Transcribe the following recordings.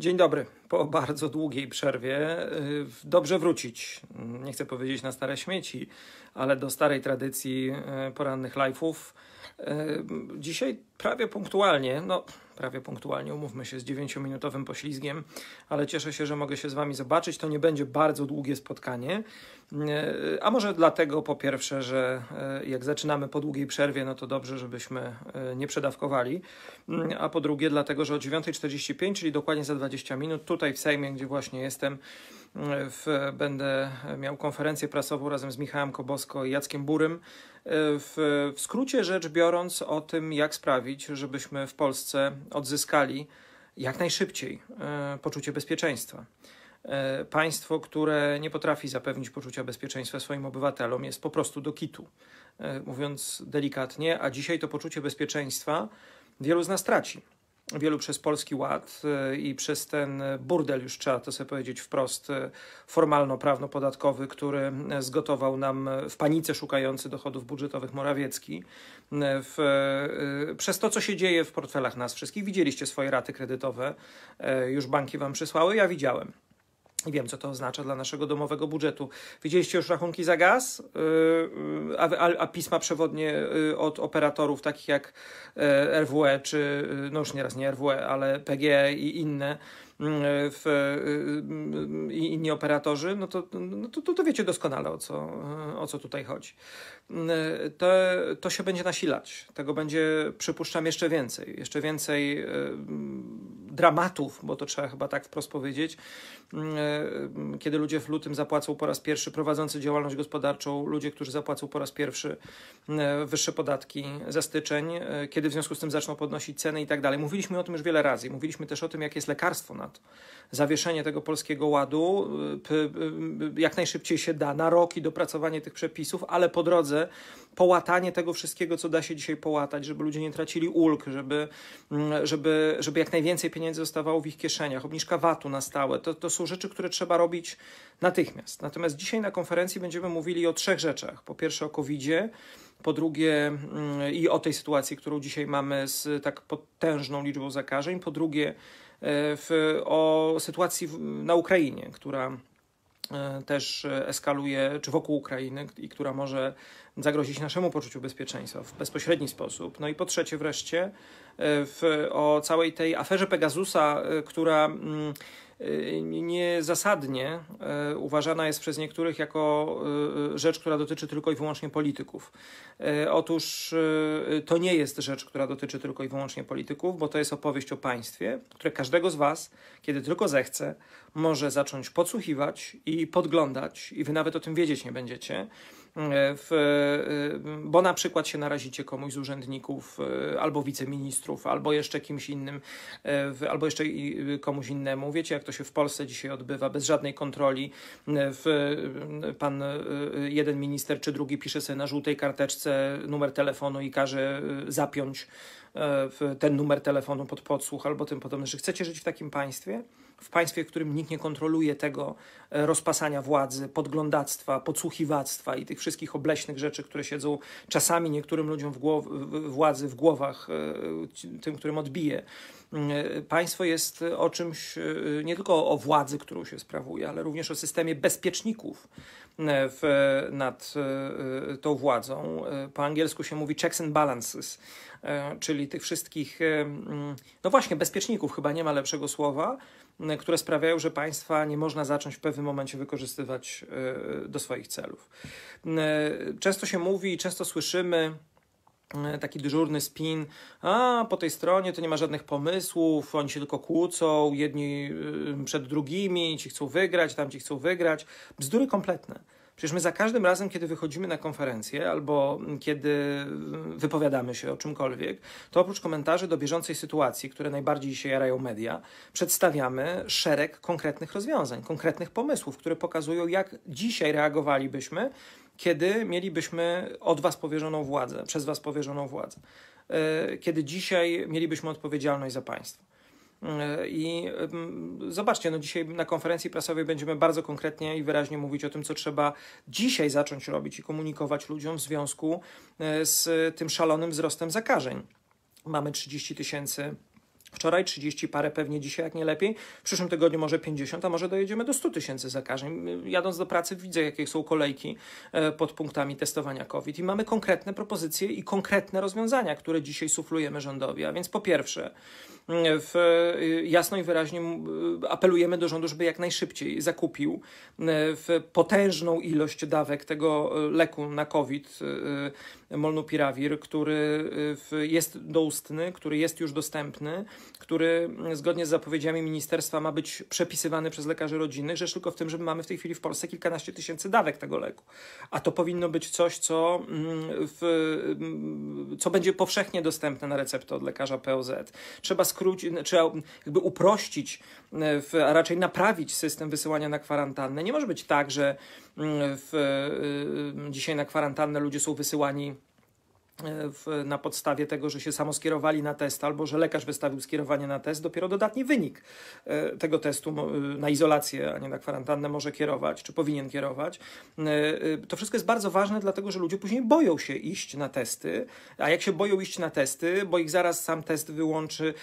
Dzień dobry. Po bardzo długiej przerwie y, dobrze wrócić. Nie chcę powiedzieć na stare śmieci, ale do starej tradycji y, porannych live'ów. Dzisiaj prawie punktualnie, no prawie punktualnie, umówmy się, z 9-minutowym poślizgiem, ale cieszę się, że mogę się z Wami zobaczyć. To nie będzie bardzo długie spotkanie, e, a może dlatego po pierwsze, że e, jak zaczynamy po długiej przerwie, no to dobrze, żebyśmy e, nie przedawkowali, mm, a po drugie dlatego, że o 9.45, czyli dokładnie za 20 minut, tutaj w Sejmie, gdzie właśnie jestem, w, będę miał konferencję prasową razem z Michałem Kobosko i Jackiem Burym w, w skrócie rzecz biorąc, o tym, jak sprawić, żebyśmy w Polsce odzyskali jak najszybciej e, poczucie bezpieczeństwa. E, państwo, które nie potrafi zapewnić poczucia bezpieczeństwa swoim obywatelom, jest po prostu do kitu. E, mówiąc delikatnie, a dzisiaj to poczucie bezpieczeństwa wielu z nas traci wielu przez Polski Ład e, i przez ten burdel, już trzeba to sobie powiedzieć wprost, e, formalno-prawno-podatkowy, który zgotował nam w panice szukający dochodów budżetowych Morawiecki. E, w, przez to, co się dzieje w portfelach nas wszystkich, widzieliście swoje raty kredytowe, już banki wam przysłały, ja widziałem. I wiem, co to oznacza dla naszego domowego budżetu. Widzieliście już rachunki za gaz, y, y, a, a, a pisma przewodnie y, od operatorów takich jak RWE, czy no już nieraz nie RWE, ale PGE i inne w, i inni operatorzy, no to, no to, to, to wiecie doskonale o co, o co tutaj chodzi. To, to się będzie nasilać. Tego będzie, przypuszczam, jeszcze więcej. Jeszcze więcej dramatów, bo to trzeba chyba tak wprost powiedzieć, mm, e, kiedy ludzie w lutym zapłacą po raz pierwszy, prowadzący działalność gospodarczą, ludzie, którzy zapłacą po raz pierwszy mm, e, wyższe podatki za styczeń, e, kiedy w związku z tym zaczną podnosić ceny i tak dalej. Mówiliśmy o tym już wiele razy. Mówiliśmy też o tym, jak jest lekarstwo na to. Zawieszenie tego polskiego ładu jak najszybciej się da, na roki dopracowanie tych przepisów, ale po drodze połatanie tego wszystkiego, co da się dzisiaj połatać, żeby ludzie nie tracili ulg, żeby, mm, żeby, żeby jak najwięcej pieniędzy zostawało w ich kieszeniach, obniżka VAT-u na stałe. To, to są rzeczy, które trzeba robić natychmiast. Natomiast dzisiaj na konferencji będziemy mówili o trzech rzeczach. Po pierwsze o covid po drugie mm, i o tej sytuacji, którą dzisiaj mamy z tak potężną liczbą zakażeń, po drugie e, w, o sytuacji na Ukrainie, która E, też eskaluje, czy wokół Ukrainy i która może zagrozić naszemu poczuciu bezpieczeństwa w bezpośredni sposób. No i po trzecie wreszcie e, w, o całej tej aferze Pegasusa, e, która mm, Y, niezasadnie y, uważana jest przez niektórych jako y, rzecz, która dotyczy tylko i wyłącznie polityków. Otóż to nie jest rzecz, która dotyczy tylko i wyłącznie polityków, bo to jest opowieść o państwie, które każdego z Was, kiedy tylko zechce, może zacząć podsłuchiwać i podglądać, i Wy nawet o tym wiedzieć nie będziecie E, w, e, bo na przykład się narazicie komuś z urzędników e, albo wiceministrów, albo jeszcze kimś innym, albo jeszcze komuś innemu. Wiecie, jak to się w Polsce dzisiaj odbywa, bez żadnej kontroli. W, pan jeden minister czy drugi pisze sobie na żółtej karteczce numer telefonu i każe zapiąć ten numer telefonu pod podsłuch albo tym podobne. Czy chcecie żyć w takim państwie? w państwie, w którym nikt nie kontroluje tego e, rozpasania władzy, podglądactwa, podsłuchiwactwa i tych wszystkich obleśnych rzeczy, które siedzą czasami niektórym ludziom w głow- władzy w głowach, e, tym, którym odbije. Mm, e, państwo jest o czymś, nie tylko o władzy, którą się sprawuje, ale również o systemie bezpieczników w, nad tą władzą. Po angielsku się mówi checks and balances, czyli tych wszystkich, mm, no właśnie, bezpieczników, chyba nie ma lepszego słowa, Y, które sprawiają, że państwa nie można zacząć w pewnym momencie wykorzystywać y, do swoich celów. Y, często się mówi, często słyszymy, taki dyżurny spin, a po tej stronie to nie ma żadnych pomysłów, oni się tylko kłócą, jedni przed drugimi, ci chcą wygrać, tamci chcą wygrać. Bzdury kompletne. Przecież my za każdym razem, kiedy wychodzimy na konferencję albo kiedy wypowiadamy się o czymkolwiek, to oprócz komentarzy do bieżącej sytuacji, które najbardziej się jarają media, przedstawiamy szereg konkretnych rozwiązań, konkretnych pomysłów, które pokazują, jak dzisiaj reagowalibyśmy, kiedy mielibyśmy od Was powierzoną władzę, przez Was powierzoną władzę, e, kiedy dzisiaj mielibyśmy odpowiedzialność za państwo. E, I zobaczcie, no dzisiaj na konferencji prasowej będziemy bardzo konkretnie i wyraźnie mówić o tym, co trzeba dzisiaj zacząć robić i komunikować ludziom w związku e, z tym szalonym wzrostem zakażeń. Mamy 30 tysięcy Wczoraj 30 parę, pewnie dzisiaj jak nie lepiej. W przyszłym tygodniu może 50, a może dojedziemy do 100 tysięcy zakażeń. Jadąc do pracy widzę, jakie są kolejki e, pod punktami testowania COVID i mamy konkretne propozycje i konkretne rozwiązania, które dzisiaj suflujemy rządowi. A więc po pierwsze, mm, w, y, jasno i wyraźnie y, apelujemy do rządu, żeby jak najszybciej zakupił y, w potężną ilość dawek tego leku na COVID, molnupiravir, który jest doustny, który jest już dostępny który mm, zgodnie z zapowiedziami ministerstwa ma być przepisywany przez lekarzy rodzinnych. że tylko w tym, że my mamy w tej chwili w Polsce kilkanaście tysięcy dawek tego leku. A to powinno być coś, co, mm, w, mm, co będzie powszechnie dostępne na receptę od lekarza POZ. Trzeba skrócić, trzeba jakby uprościć, e, a raczej naprawić system wysyłania na kwarantannę. Nie może być tak, że w, y, y, y, dzisiaj na kwarantannę ludzie są wysyłani w, na podstawie tego, że się samo skierowali na test, albo że lekarz wystawił skierowanie na test, dopiero dodatni wynik e, tego testu e, na izolację, a nie na kwarantannę może kierować, czy powinien kierować. E, to wszystko jest bardzo ważne, dlatego że ludzie później boją się iść na testy, a jak się boją iść na testy, bo ich zaraz sam test wyłączy,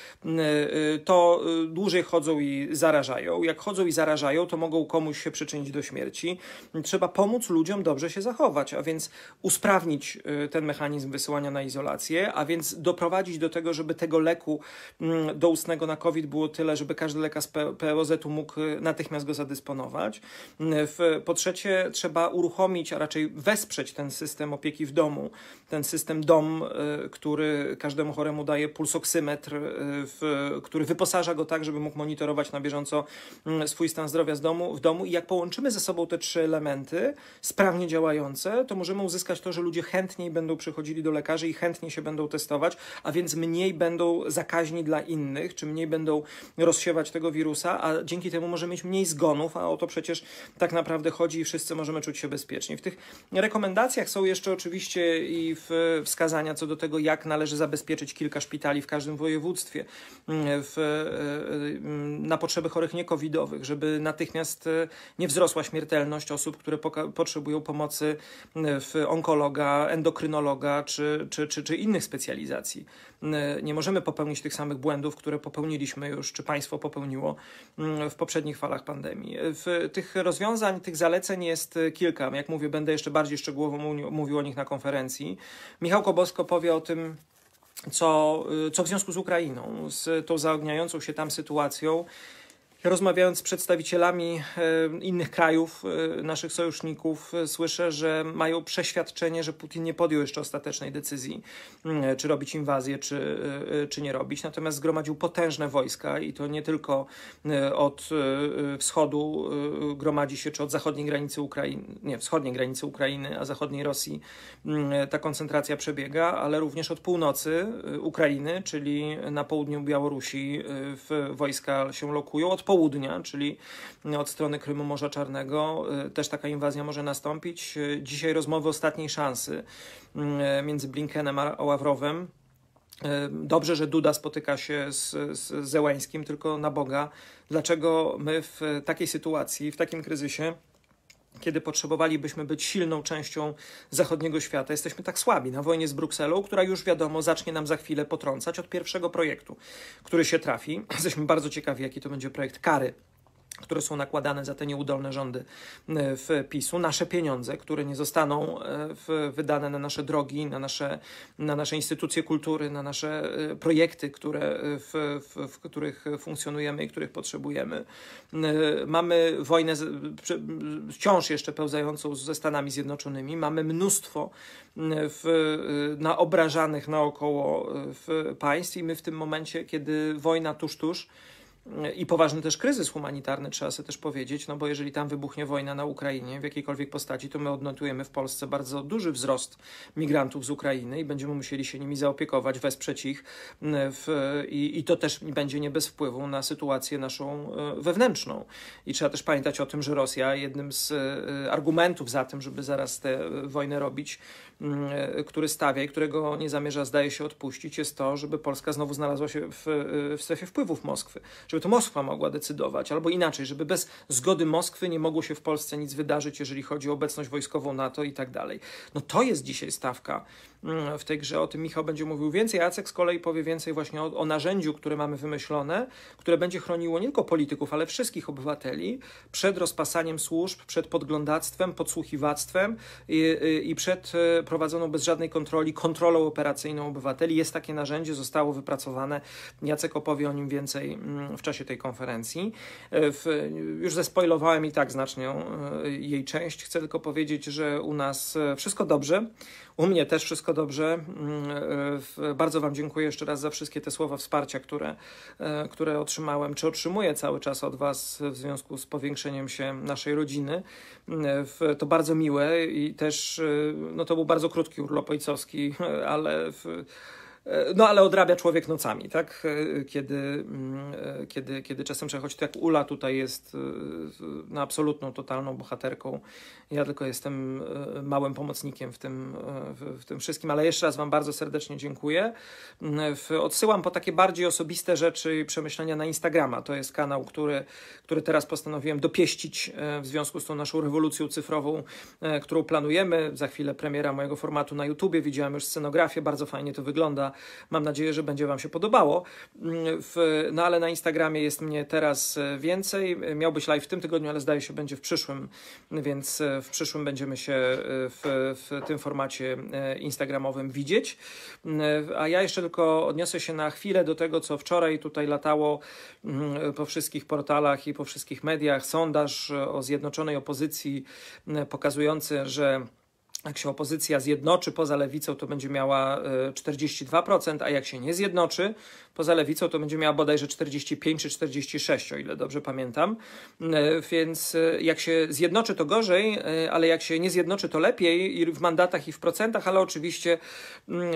to dłużej chodzą i zarażają. Jak chodzą i zarażają, to mogą komuś się przyczynić do śmierci. Trzeba pomóc ludziom dobrze się zachować, a więc usprawnić ten mechanizm wysyłania wysyłania na izolację, a więc doprowadzić do tego, żeby tego leku mm, doustnego na COVID było tyle, żeby każdy lekarz POZ-u mógł y, natychmiast go zadysponować. Mm, po trzecie, trzeba uruchomić, a raczej wesprzeć ten system opieki w domu, ten system dom, y, który każdemu choremu daje pulsoksymetr, y, który wyposaża go tak, żeby mógł monitorować na bieżąco mm, swój stan zdrowia z domu, w domu i jak połączymy ze sobą te trzy elementy, sprawnie działające, to możemy uzyskać to, że ludzie chętniej będą przychodzili do lekarzy i chętnie się będą testować, a więc mniej będą zakaźni dla innych, czy mniej będą rozsiewać tego wirusa, a dzięki temu możemy mieć mniej zgonów, a o to przecież tak naprawdę chodzi i wszyscy możemy czuć się bezpiecznie. W tych rekomendacjach są jeszcze oczywiście i wskazania co do tego, jak należy zabezpieczyć kilka szpitali w każdym województwie mm, w, e, e, na potrzeby chorych niekowidowych, żeby natychmiast e, nie wzrosła śmiertelność osób, które potrzebują pomocy mm, w onkologa, endokrynologa czy czy, czy, czy, czy innych specjalizacji. Nie możemy popełnić tych samych błędów, które popełniliśmy już, czy państwo popełniło mm, w poprzednich falach pandemii. W tych rozwiązań, tych zaleceń jest y, kilka. Jak mówię, będę jeszcze bardziej szczegółowo mówił o nich na konferencji. Michał Kobosko powie o tym, co, y, co w związku z Ukrainą, z tą zaogniającą się tam sytuacją Rozmawiając z przedstawicielami e, innych krajów, e, naszych sojuszników, e, słyszę, że mają przeświadczenie, że Putin nie podjął jeszcze ostatecznej decyzji, mm, czy robić inwazję, czy, czy nie robić. Natomiast zgromadził potężne wojska i to nie tylko od wschodu gromadzi się, czy od zachodniej granicy Ukrainy, nie, wschodniej granicy Ukrainy, a zachodniej Rosji mm, ta koncentracja przebiega, ale również od północy Ukrainy, czyli na południu Białorusi wojska się lokują, od południu południa, czyli od strony Krymu Morza Czarnego, y, też taka inwazja może nastąpić. Y, Dzisiaj rozmowy ostatniej szansy y, między Blinkenem a Ławrowem. Dobrze, że Duda spotyka się z, z Zełańskim, tylko na Boga, dlaczego my w takiej sytuacji, w takim kryzysie kiedy potrzebowalibyśmy być silną częścią zachodniego świata, jesteśmy tak słabi na wojnie z Brukselą, która już wiadomo zacznie nam za chwilę potrącać od pierwszego projektu, który się trafi. Jesteśmy bardzo ciekawi, jaki to będzie projekt kary które są nakładane za te nieudolne rządy e, w PiSu, nasze pieniądze, które nie zostaną e, wydane na nasze drogi, na nasze, na nasze instytucje kultury, na nasze e, projekty, które, w, w, w których funkcjonujemy i których potrzebujemy. Mamy wojnę wciąż jeszcze pełzającą ze Stanami Zjednoczonymi, mamy mnóstwo w, na obrażanych naokoło w państw i my w tym momencie, kiedy wojna tuż, tuż, i poważny też kryzys humanitarny, trzeba sobie też powiedzieć, no bo jeżeli tam wybuchnie wojna na Ukrainie w jakiejkolwiek postaci, to my odnotujemy w Polsce bardzo duży wzrost migrantów z Ukrainy i będziemy musieli się nimi zaopiekować, wesprzeć ich w, i, i to też będzie nie bez wpływu na sytuację naszą e, wewnętrzną. I trzeba też pamiętać o tym, że Rosja jednym z e, argumentów za tym, żeby zaraz tę e, wojnę robić, który stawia i którego nie zamierza, zdaje się, odpuścić, jest to, żeby Polska znowu znalazła się w, w strefie wpływów Moskwy, żeby żeby to Moskwa mogła decydować, albo inaczej, żeby bez zgody Moskwy nie mogło się w Polsce nic wydarzyć, jeżeli chodzi o obecność wojskową NATO i tak dalej. No to jest dzisiaj stawka w tej grze. O tym Michał będzie mówił więcej. Jacek z kolei powie więcej właśnie o, o narzędziu, które mamy wymyślone, które będzie chroniło nie tylko polityków, ale wszystkich obywateli przed rozpasaniem służb, przed podglądactwem, podsłuchiwactwem i, i przed e, prowadzoną bez żadnej kontroli kontrolą operacyjną obywateli. Jest takie narzędzie, zostało wypracowane. Jacek opowie o nim więcej mm, w czasie tej konferencji. E, w, już zespoilowałem i tak znacznie e, jej część. Chcę tylko powiedzieć, że u nas wszystko dobrze. U mnie też wszystko dobrze. Mm, bardzo Wam dziękuję jeszcze raz za wszystkie te słowa wsparcia, które, e, które otrzymałem, czy otrzymuję cały czas od Was w związku z powiększeniem się naszej rodziny. Mm, to bardzo miłe i też e, no, to był bardzo krótki urlop ojcowski, ale. W, E, no ale odrabia człowiek nocami, tak? E, kiedy, mm, e, kiedy, kiedy czasem przechodzi, tak Ula tutaj jest na absolutną, totalną bohaterką. Ja tylko jestem małym pomocnikiem w tym, w, w tym wszystkim, ale jeszcze raz Wam bardzo serdecznie dziękuję. Mm, odsyłam po takie bardziej osobiste rzeczy i przemyślenia na Instagrama. To jest kanał, który, który teraz postanowiłem dopieścić w związku z tą naszą rewolucją cyfrową, którą planujemy. Za chwilę premiera mojego formatu na YouTubie. Widziałem już scenografię, bardzo fajnie to wygląda. Mam nadzieję, że będzie Wam się podobało. Mm, w, no ale na Instagramie jest mnie teraz e, więcej. Miał być live w tym tygodniu, ale zdaje się będzie w przyszłym, więc e, w przyszłym będziemy się e, w, w tym formacie instagramowym widzieć. Mm, a ja jeszcze tylko odniosę się na chwilę do tego, co wczoraj tutaj latało mm, po wszystkich portalach i po wszystkich mediach. Sondaż o zjednoczonej opozycji pokazujący, że jak się opozycja zjednoczy poza lewicą, to będzie miała 42%, e, a jak się nie zjednoczy poza lewicą, to będzie miała bodajże 45 czy 46, o ile dobrze pamiętam. E, więc e, jak się zjednoczy, to gorzej, ale jak się nie zjednoczy, to lepiej i w mandatach, i w procentach, ale oczywiście mm,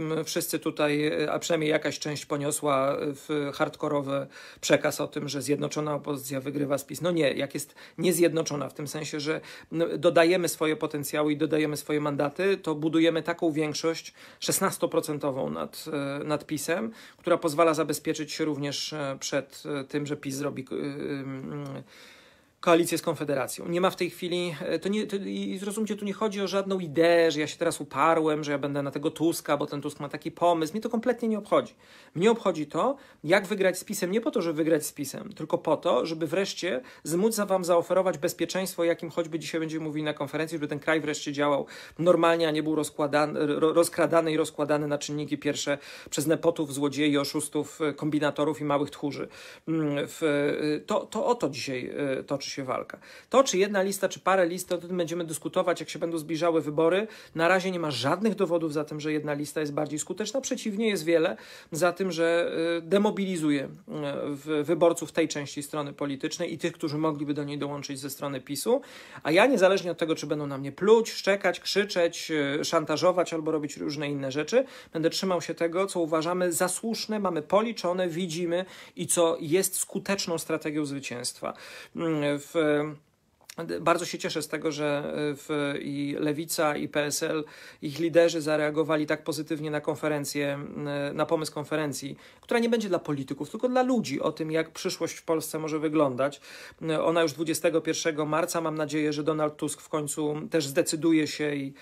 mm, wszyscy tutaj, a przynajmniej jakaś część poniosła w hardkorowy przekaz o tym, że zjednoczona opozycja wygrywa spis. No nie, jak jest niezjednoczona, w tym sensie, że no, dodajemy swoje potencjały i dodajemy oddajemy swoje mandaty, to budujemy taką większość 16% nad, e, nad PiSem, która pozwala zabezpieczyć się również e, przed e, tym, że PiS zrobi koalicję z Konfederacją. Nie ma w tej chwili, e, to nie, to, i zrozumcie, tu nie chodzi o żadną ideę, że ja się teraz uparłem, że ja będę na tego Tuska, bo ten Tusk ma taki pomysł. Mnie to kompletnie nie obchodzi. Mnie obchodzi to, jak wygrać z PiSem, nie po to, żeby wygrać z PiSem, tylko po to, żeby wreszcie zmóc wam zaoferować bezpieczeństwo, jakim choćby dzisiaj będziemy mówili na konferencji, żeby ten kraj wreszcie działał normalnie, a nie był rozkładany, rozkradany i rozkładany na czynniki pierwsze przez nepotów, złodziei, oszustów, kombinatorów i małych tchórzy. Mm, e, to, to o to dzisiaj e, toczy się walka. To, czy jedna lista, czy parę list, o tym będziemy dyskutować, jak się będą zbliżały wybory. Na razie nie ma żadnych dowodów za tym, że jedna lista jest bardziej skuteczna. Przeciwnie, jest wiele za tym, że y, demobilizuje y, wyborców tej części strony politycznej i tych, którzy mogliby do niej dołączyć ze strony PiSu. A ja, niezależnie od tego, czy będą na mnie pluć, szczekać, krzyczeć, y, szantażować albo robić różne inne rzeczy, będę trzymał się tego, co uważamy za słuszne, mamy policzone, widzimy i co jest skuteczną strategią zwycięstwa. Mm, w Bardzo się cieszę z tego, że e, w, i Lewica, i PSL, ich liderzy zareagowali tak pozytywnie na konferencję, na pomysł konferencji, która nie będzie dla polityków, tylko dla ludzi o tym, jak przyszłość w Polsce może wyglądać. E, ona już 21 marca, mam nadzieję, że Donald Tusk w końcu też zdecyduje się i, e,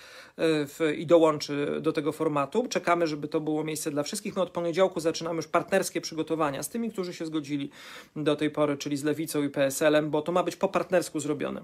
w, i dołączy do tego formatu. Czekamy, żeby to było miejsce dla wszystkich. My od poniedziałku zaczynamy już partnerskie przygotowania z tymi, którzy się zgodzili do tej pory, czyli z Lewicą i PSL-em, bo to ma być po partnersku zrobione.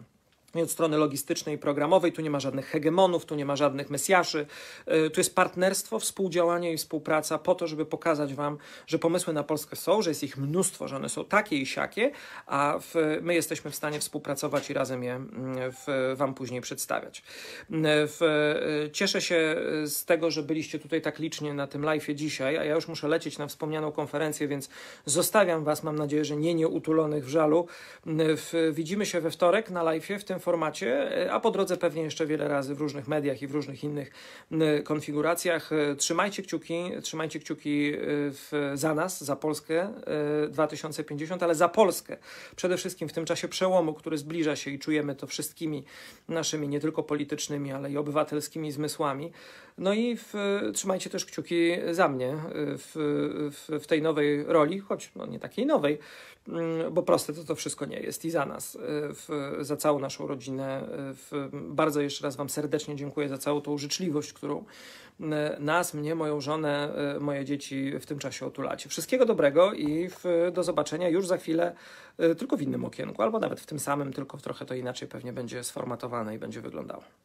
No i od strony logistycznej i programowej tu nie ma żadnych hegemonów, tu nie ma żadnych mesjaszy. E, tu jest partnerstwo, współdziałanie i współpraca po to, żeby pokazać Wam, że pomysły na Polskę są, że jest ich mnóstwo, że one są takie i siakie, a w, my jesteśmy w stanie współpracować i razem je mm, w, Wam później przedstawiać. Mm, w, e, cieszę się e, z tego, że byliście tutaj tak licznie na tym live'ie dzisiaj, a ja już muszę lecieć na wspomnianą konferencję, więc zostawiam Was, mam nadzieję, że nie nieutulonych w żalu. Mm, widzimy się we wtorek na live'ie w tym formacie, e, a po drodze pewnie jeszcze wiele razy w różnych mediach i w różnych innych konfiguracjach. E, trzymajcie kciuki, trzymajcie kciuki e, w, za nas, za Polskę 2050, ale za Polskę. Przede wszystkim w tym czasie przełomu, który zbliża się i czujemy to wszystkimi naszymi, nie tylko politycznymi, ale i obywatelskimi zmysłami. No i w, trzymajcie też kciuki za mnie y, w, w, w tej nowej roli, choć no nie takiej nowej, mm, bo proste to to wszystko nie jest i za nas, y, za całą naszą rodzinę. Y, bardzo jeszcze raz Wam serdecznie dziękuję za całą tą życzliwość, którą nas, mnie, moją żonę, moje dzieci w tym czasie otulacie. Wszystkiego dobrego i do zobaczenia już za chwilę, tylko w innym okienku, albo nawet w tym samym, tylko trochę to inaczej pewnie będzie sformatowane i będzie wyglądało.